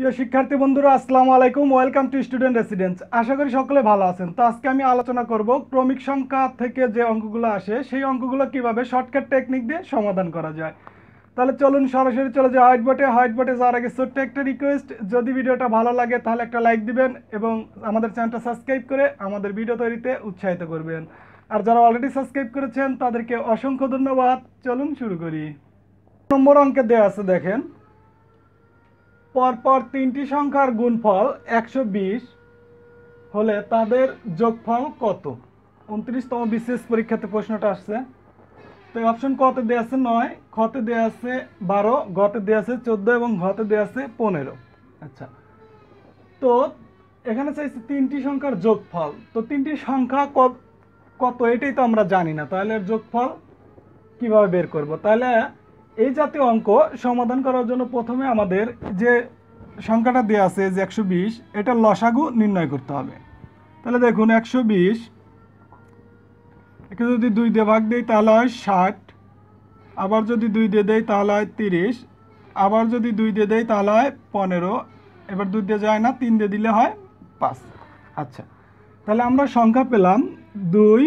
প্রিয় শিক্ষার্থী বন্ধুরা আসসালামু আলাইকুম ওয়েলকাম টু স্টুডেন্ট রেসিডেন্স আশা করি সকলে ভালো আছেন তো আজকে আমি আলোচনা করব ক্রমিক সংখ্যা থেকে যে অঙ্কগুলো আসে সেই অঙ্কগুলো কিভাবে শর্টকাট টেকনিক দিয়ে সমাধান করা যায় তাহলে চলুন সরাসরি চলে যাই হোয়াইট বোর্ডে হোয়াইট বোর্ডে যাওয়ার আগে ছোট্ট একটা রিকোয়েস্ট যদি ভিডিওটা ভালো লাগে তাহলে একটা লাইক দিবেন এবং আমাদের চ্যানেলটা সাবস্ক্রাইব করে আমাদের ভিডিও তৈরিতে উৎসাহিত করবেন আর যারা অলরেডি সাবস্ক্রাইব করেছেন তাদেরকে অসংখ্য ধন্যবাদ চলুন শুরু করি নম্বর অঙ্কে দেওয়া আছে দেখেন পরপর তিনটি সংখ্যার গুণফল একশো বিশ হলে তাদের যোগফল কত উনত্রিশতম বিশেষ পরীক্ষাতে প্রশ্নটা আসছে তো অপশন কতে দেওয়া আছে নয় খতে দেওয়া আছে বারো গতে দেওয়া আছে চোদ্দো এবং ঘতে দেওয়া আছে পনেরো আচ্ছা তো এখানে চাইছে তিনটি সংখ্যার যোগফল তো তিনটি সংখ্যা কত এটাই তো আমরা জানি না তাহলে যোগফল কিভাবে বের করব তাহলে এই জাতীয় অঙ্ক সমাধান করার জন্য প্রথমে আমাদের যে সংখ্যাটা দেওয়া আছে যে একশো বিশ এটা লসাগু নির্ণয় করতে হবে তাহলে দেখুন একশো বিশ একে যদি দুই দিয়ে ভাগ দিই তাহলে হয় ষাট আবার যদি দুই দিয়ে দেয় তাহলে হয় তিরিশ আবার যদি দুই দিয়ে দেয় তাহলে হয় পনেরো এবার দুই দিয়ে যায় না তিন দিয়ে দিলে হয় পাঁচ আচ্ছা তাহলে আমরা সংখ্যা পেলাম দুই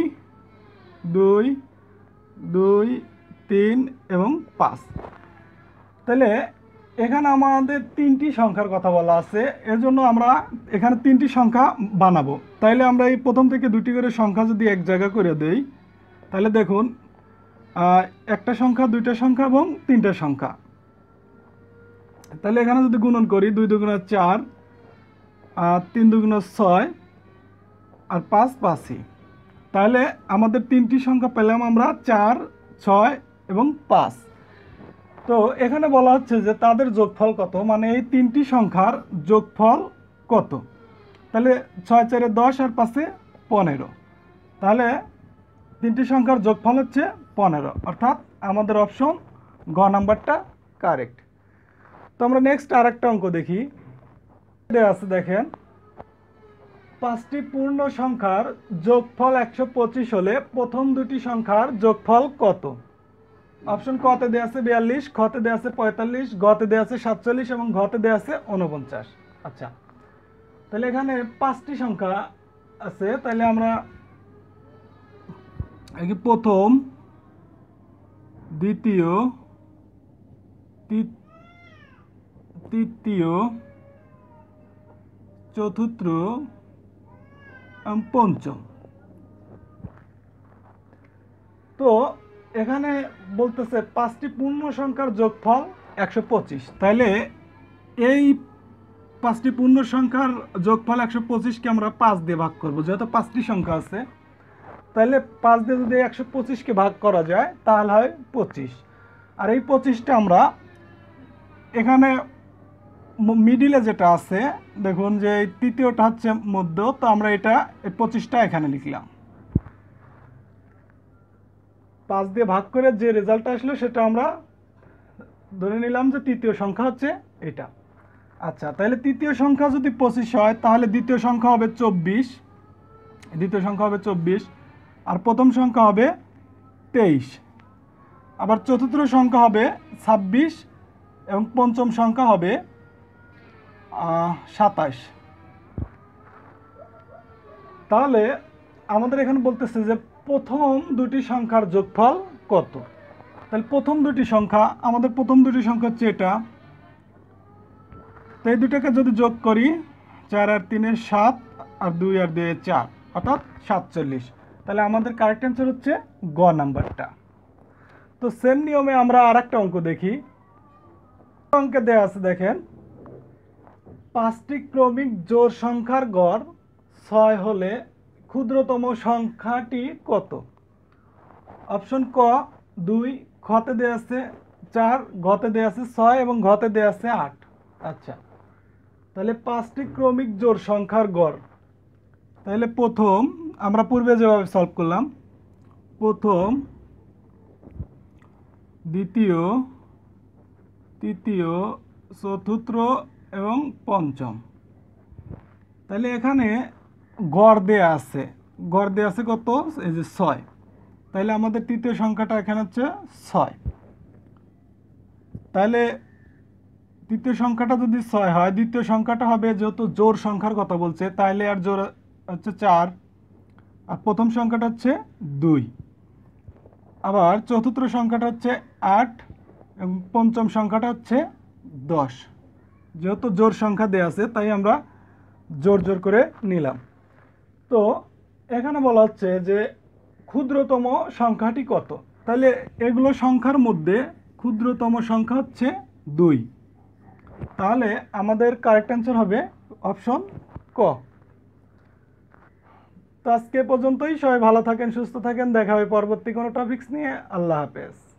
দুই দুই তিন এবং পাঁচ তাহলে এখানে আমাদের তিনটি সংখ্যার কথা বলা আছে এজন্য আমরা এখানে তিনটি সংখ্যা বানাবো তাইলে আমরা এই প্রথম থেকে দুটি করে সংখ্যা যদি এক জায়গা করে দেই তাহলে দেখুন একটা সংখ্যা দুইটা সংখ্যা এবং তিনটা সংখ্যা তাহলে এখানে যদি গুণন করি দুই দুগুণ চার আর তিন দুগুণ ছয় আর পাঁচ পাঁচই তাহলে আমাদের তিনটি সংখ্যা পেলাম আমরা চার ছয় এবং পাঁচ তো এখানে বলা হচ্ছে যে তাদের যোগফল কত মানে এই তিনটি সংখ্যার যোগফল কত তাহলে ছয় চারে দশ আর পাঁচে পনেরো তাহলে তিনটি সংখ্যার যোগফল হচ্ছে পনেরো অর্থাৎ আমাদের অপশন গ নাম্বারটা কারেক্ট তো আমরা নেক্সট আর একটা অঙ্ক দেখি আছে দেখেন পাঁচটি পূর্ণ সংখ্যার যোগফল একশো পঁচিশ হলে প্রথম দুটি সংখ্যার যোগফল কত অপশন কতে দেওয়া আছে বিয়াল্লিশ খতে দেওয়া আছে পঁয়তাল্লিশ গতে দেওয়া আছে সাতচল্লিশ এবং ঘতে দেওয়া আছে উনপঞ্চাশ আচ্ছা তাহলে এখানে পাঁচটি সংখ্যা আছে তাহলে আমরা প্রথম দ্বিতীয় তৃতীয় চতুর্থ পঞ্চম তো এখানে বলতেছে পাঁচটি পূর্ণ সংখ্যার যোগফল একশো পঁচিশ তাইলে এই পাঁচটি পূর্ণ সংখ্যার যোগফল একশো পঁচিশকে আমরা পাঁচ দিয়ে ভাগ করবো যেহেতু পাঁচটি সংখ্যা আছে তাহলে পাঁচ দিয়ে যদি একশো পঁচিশকে ভাগ করা যায় তাহলে হয় পঁচিশ আর এই পঁচিশটা আমরা এখানে মিডিলে যেটা আছে দেখুন যে তৃতীয়টা হচ্ছে মধ্য তো আমরা এটা পঁচিশটা এখানে লিখলাম পাঁচ দিয়ে ভাগ করে যে রেজাল্ট আসলো সেটা আমরা ধরে নিলাম যে তৃতীয় সংখ্যা হচ্ছে এটা আচ্ছা তাহলে তৃতীয় সংখ্যা যদি পঁচিশ হয় তাহলে দ্বিতীয় সংখ্যা হবে চব্বিশ দ্বিতীয় সংখ্যা হবে চব্বিশ আর প্রথম সংখ্যা হবে তেইশ আবার চতুর্থ সংখ্যা হবে ছাব্বিশ এবং পঞ্চম সংখ্যা হবে সাতাশ তাহলে আমাদের এখানে বলতেছে যে প্রথম দুটি সংখ্যার যোগফল কত তাহলে প্রথম দুটি সংখ্যা আমাদের প্রথম দুটি সংখ্যা হচ্ছে এটা তো এই দুটাকে যদি যোগ করি চার আর তিনের সাত আর দুই আর দুয়ে চার অর্থাৎ সাতচল্লিশ তাহলে আমাদের কারেক্ট অ্যান্সার হচ্ছে গ নাম্বারটা তো সেম নিয়মে আমরা আর একটা অঙ্ক দেখি অঙ্কে দেওয়া আছে দেখেন পাঁচটি ক্রমিক জোর সংখ্যার গড় ছয় হলে ক্ষুদ্রতম সংখ্যাটি কত অপশন ক দুই ঘতে দেয়া আছে চার ঘতে দেয়া আছে ছয় এবং ঘতে দেয়া আছে আট আচ্ছা তাহলে পাঁচটি ক্রমিক জোর সংখ্যার গড় তাহলে প্রথম আমরা পূর্বে যেভাবে সলভ করলাম প্রথম দ্বিতীয় তৃতীয় চতুর্থ এবং পঞ্চম তাহলে এখানে গড় দেয়া আছে গড় দেয়া আছে কত এই যে ছয় তাহলে আমাদের তৃতীয় সংখ্যাটা এখানে হচ্ছে ছয় তাহলে তৃতীয় সংখ্যাটা যদি ছয় হয় দ্বিতীয় সংখ্যাটা হবে যেহেতু জোর সংখ্যার কথা বলছে তাহলে আর জোর হচ্ছে চার আর প্রথম সংখ্যাটা হচ্ছে দুই আবার চতুর্থ সংখ্যাটা হচ্ছে আট এবং পঞ্চম সংখ্যাটা হচ্ছে দশ যেহেতু জোর সংখ্যা দেওয়া আছে তাই আমরা জোর জোর করে নিলাম তো এখানে বলা হচ্ছে যে ক্ষুদ্রতম সংখ্যাটি কত তাহলে এগুলো সংখ্যার মধ্যে ক্ষুদ্রতম সংখ্যা হচ্ছে দুই তাহলে আমাদের কারেক্ট অ্যান্সার হবে অপশন ক তো আজকে পর্যন্তই সবাই ভালো থাকেন সুস্থ থাকেন দেখা হবে পরবর্তী কোনো টপিকস নিয়ে আল্লাহ হাফেজ